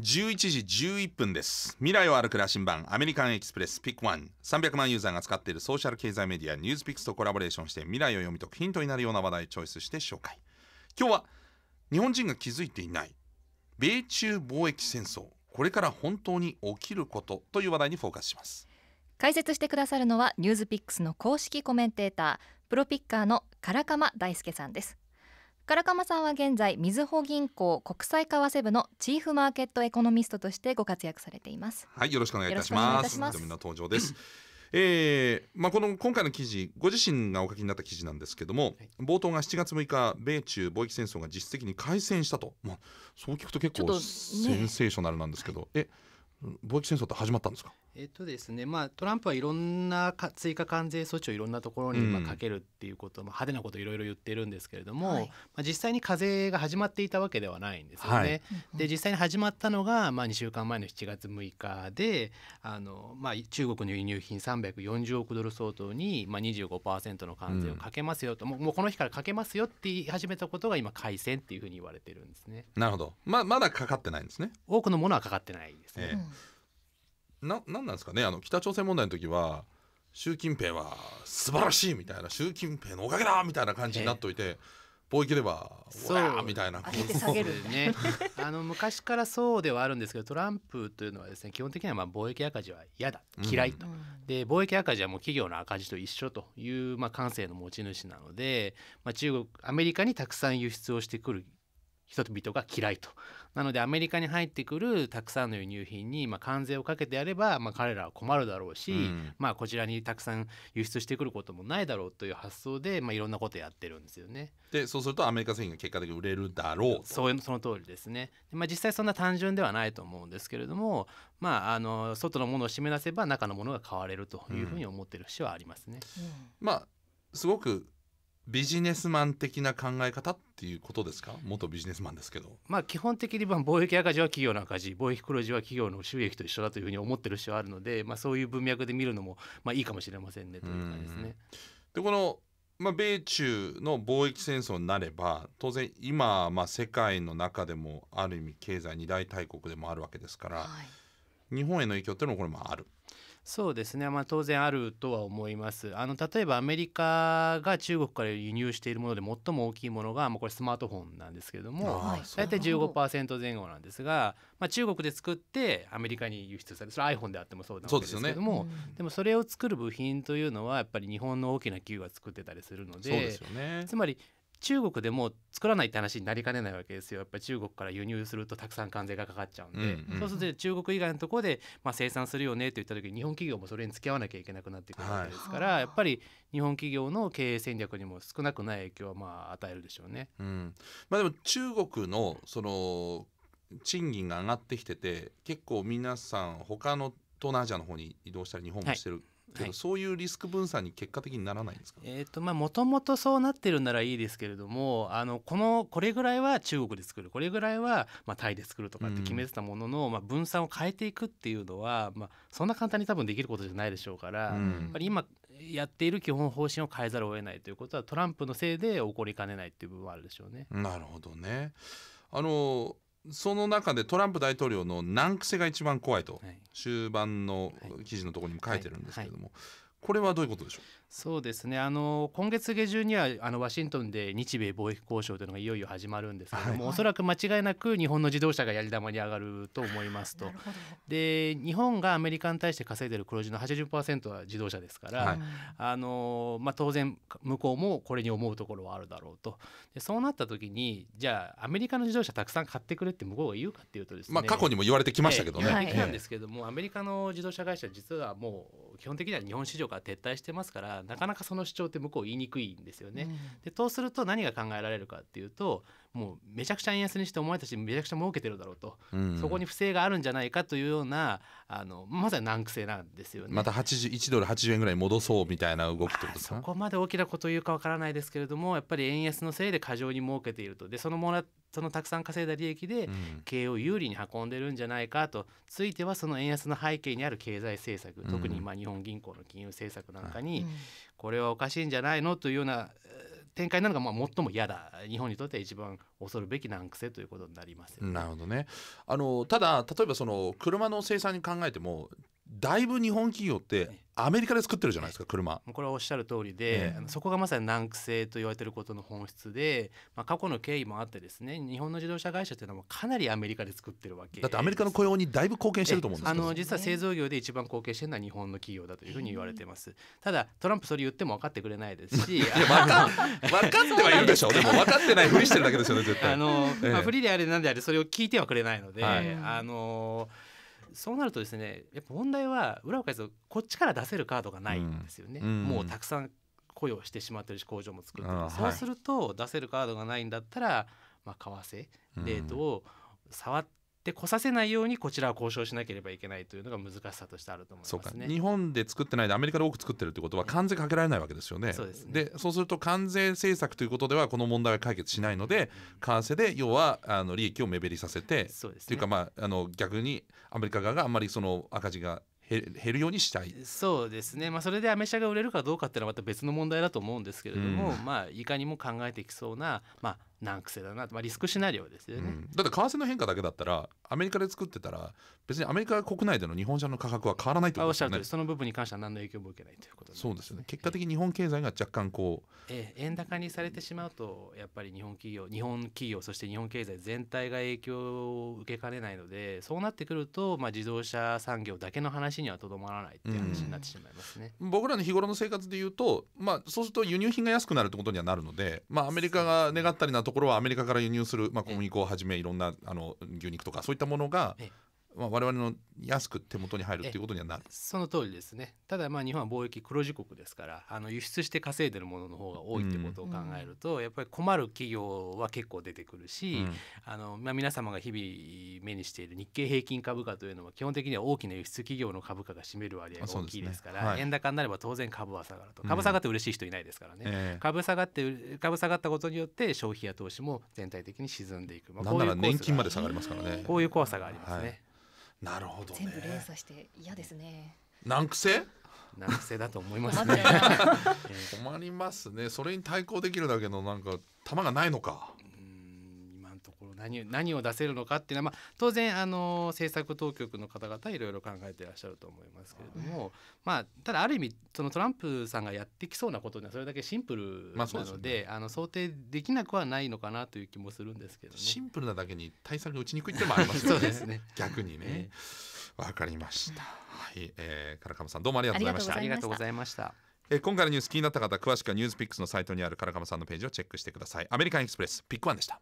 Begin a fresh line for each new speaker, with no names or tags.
11時11分です未来を歩く羅針盤アメリカンエキスプレスピックワン300万ユーザーが使っているソーシャル経済メディアニュースピックスとコラボレーションして未来を読み解くヒントになるような話題をチョイスして紹介今日は日本人が気づいていない米中貿易戦争これから本当に起きることという話題にフォーカスします
解説してくださるのはニュースピックスの公式コメンテータープロピッカーの唐鎌大輔さんです唐鎌さんは現在みずほ銀行国際為替部のチーフマーケットエコノミストとしてご活躍されています
はいよろしくお願いいたしますみんな登場ですえーまあ、この今回の記事、ご自身がお書きになった記事なんですけども、冒頭が7月6日、米中貿易戦争が実質的に開戦したと、まあ、そう聞くと結構センセーショナルなんですけど、ね、え貿易戦争って始まったんですか
えっとですねまあ、トランプはいろんな追加関税措置をいろんなところにまあかけるっていうこと、うん、まあ、派手なことをいろいろ言ってるんですけれども、はい、まあ、実際に課税が始まっていたわけではないんですよね。はい、で実際に始まったのが、まあ、2週間前の7月6日であの、まあ、中国の輸入品340億ドル相当に、まあ25、の関税をかけますよと、うん、もうもうこの日からかけますよって言い始めたことが今改選っていうふうに言われてるんですね。なるほど、まあ、まだかかってないんですね。多くのものはかかってないですね。え
ななんなんですかねあの北朝鮮問題の時は習近平は素晴らしいみたいな習近平のおかげだみたいな感じになっといて。貿易ではいけそうみたいな下げるね
あの昔からそうではあるんですけどトランプというのはですね基本的にはまあ貿易赤字は嫌だ嫌いと、うん、で貿易赤字はもう企業の赤字と一緒というまあ感性の持ち主なので、まあ、中国アメリカにたくさん輸出をしてくる人々が嫌いと。なのでアメリカに入ってくるたくさんの輸入品に、まあ、関税をかけてやれば、まあ、彼らは困るだろうし、うん、まあ、こちらにたくさん輸出してくることもないだろうという発想で、まあ、いろんなことやってるんですよね。
でそうするとアメリカ製品が結果的に売れるだろうそうその通りです
ね。まあ、実際そんな単純ではないと思うんですけれども、まあ、あの外のものをめ出せば中のものが買われるというふうに
思ってる節はありますね。うん、まあすごくビジネスマン的な考え方っていうことですか元ビジネスマンですけど、まあ、基本的に貿易赤字は企業の赤
字貿易黒字は企業の収益と一緒だというふうに思ってる人はあるので、まあ、そういう文脈で見るのもまあいいかもしれませんねという感じですね。
でこのまあ、米中の貿易戦争になれば当然今、まあ、世界の中でもある意味経済二大大国でもあるわけですから、はい、日本への影響っていうのもこれもある。そうですね、まあ、当然あ
るとは思いますあの例えばアメリカが中国から輸入しているもので最も大きいものが、まあ、これスマートフォンなんですけれども大体15%前後なんですが、まあ、中国で作ってアメリカに輸出されるそれ iPhone であってもそうなんですけれどもで、ねでもそれを作る部品というのはやっぱり日本の大きな企業が作ってたりするので、ね、つまり中国でも作らないって話になりかねないわけですよやっぱり中国から輸入するとたくさん関税がかかっちゃうんで、うんうん、そうすると中国以外のところで、まあ、生産するよねって言った時に日本企業もそれに付き合わなきゃいけなくなって
くるわけですか
ら、はい、やっぱり日本企業の経営戦略にも少なくない影響はまあ与える
でしょうね。うん、まあ、でも中国のその賃金が上がってきてて結構皆さん他の東南アジアの方に移動したり日本もしてるけど、はい、そういうリスク分散に結果的にならないんですかもともとそうなってるならいいですけれど
もあのこのこれぐらいは中国で作るこれぐらいは、まあ、タイで作るとかって決めてたものの、うん、まあ、分散を変えていくっていうのは、まあ、そんな簡単に多分できることじゃないでしょうから、うん、やっぱり今やっている基本方針を変えざるを得ないということはトランプのせいで起こりかねないっていう部分はあるでしょうね。なる
ほどねあのその中でトランプ大統領の難癖が一番怖いと、終盤の記事のところにも書いてるんですけれども、これはどういうことでしょうそうですねあの今月下旬にはあのワシントンで日米
貿易交渉というのがいよいよ始まるんですけれども、はい、おそらく間違いなく日本の自動車がやり玉に上がると思いますとで日本がアメリカに対して稼いでる黒字の80%は自動車ですから、はい、あのまあ、当然向こうもこれに思うところはあるだろうとでそうなった時にじゃあアメリカの自動車たくさん買ってくれって向こうが言うかっていうとですね、まあ、過去にも言われてきましたけどね。言われてきたんですけども、はい、アメリカの自動車会社実はもう基本的には日本市場から撤退してますからなかなかその主張って向こう言いにくいんですよね。でそうすると何が考えられるかっていうともうめちゃくちゃ円安にしてお前たちめちゃくちゃ儲けてるだろうと、うんそこに不正があるんじゃないかというようなあのまさに難癖なんですよねまた
1ドル80円ぐらい戻そうみたいな動きってことですか
そこまで大きなこと言うかわからないですけれどもやっぱり円安のせいで過剰に儲けているとでそのもらそのたくさん稼いだ利益で経営を有利に運んでるんじゃないかと、うん、ついてはその円安の背景にある経済政策特にまあ日本銀行の金融政策なんかにこれはおかしいんじゃないのというような、展開なのがまあ最も嫌だ
日本にとって一番恐るべき難癖ということになります、ね、なるほどねあのただ例えばその車の生産に考えてもだいぶ日本企業ってアメリカで作ってるじゃないですか車こ
れはおっしゃる通りで、そ
こがまさに難癖と言われてることの本
質で、まあ、過去の経緯もあってですね日本の自動車会社というのはかなりアメリカで作ってるわけだってアメリカ
の雇用にだいぶ貢献してると思うんですあの実は製
造業で一番貢献してるのは日本の企業だというふうに言われてます、ただトランプそれ言っても分かってくれないですし いや分か分かってはいるでしょうでも分かってないふりしてるだけですよね絶対あの、ええ、まあ、フリであれなんであれそれを聞いてはくれないので、はい、あのそうなるとですねやっぱ問題は裏を返すとこっちから出せるカードがないんですよね、うん、もうたくさん雇用してしまってるし工場も作ってるそうすると出せるカードがないんだったら、まあ、為替レートを触っててこさせないようにこちらは交渉しなければいけないというのが難しさとしてあると思
います、ね、日本で作ってないでアメリカで多く作ってるということは関税かけられないわけですよね。そうですねでそうすると関税政策ということではこの問題が解決しないので為替で要はあの利益を目減りさせてそうね、いうかまああの逆にアメリカ側があんまりその赤字が減るようにしたい
そうですね、まあ、それでアメ車が売れるかどうかっていうのはまた別の問題だと思うんですけれども、うん、まあ、いかにも考えていきそうな、
まあ、難癖だな、まあ、リスクシナリオですよね、うん、だって為替の変化だけだったらアメリカで作ってたら別にアメリカ国内での日本車の価格は変わらないってことですよねおっしゃるりその部分に関しては何の影響も受けないということ、ね、そうですよね結果的に日本経済が若干こう、
ええ、円高にされてしまうとやっぱり日本企業日本企業そして日本経済全体が影響を受けかねないのでそうなってくると、まあ、自動車産業だけの話にはとどまらないっていう話になってしまいますね、
うん、僕らの日頃の生活でいうと、まあ、そうすると輸入品が安くなるってことにはなるので、まあ、アメリカが願ったりなとところはアメリカから輸入する、まあ、小麦粉をはじめいろんなあの牛肉とかそういったものが、まあ、我々の安く手元に入るということにはなる
その通りですねただまあ日本は貿易黒字国ですからあの輸出して稼いでるものの方が多いってことを考えると、うん、やっぱり困る企業は結構出てくるし、うん、あのまあ、皆様が日々目にしている日経平均株価というのは基本的には大きな輸出企業の株価が占める割合が大きいですから、ねはい、円高になれば当然株は下がると株下がって嬉しい人いないですからね、うんえー、株下がって株下がったことによって消費や投資も全体的に沈んでいく、まあ、こういう年金まで下がりますからねこういう怖さがありますね。はい
なるほど、ね、全部連鎖
して嫌ですね
難癖難癖だと思いますね 困りますねそれに対抗できるだけのなんか球がないのか何何を出せるのかっていうのは、まあ、当然あの
政策当局の方々いろいろ考えてらっしゃると思いますけれども、まあ、ただある意味そのトランプさんがやってきそうなことにはそれだけシンプルなので,、あの想定できなくは
ないのかなという気もするんですけどね。シンプルなだけに対策が打ちにくいってもありますよね ね逆にね。わ、えー、かりました。はい、ええー、か鎌さんどうもありがとうございました。ありがとうございました。え今回のニュース気になった方詳しくはニュースピックスのサイトにあるからかマさんのページをチェックしてくださいアメリカンエクスプレスピックワンでした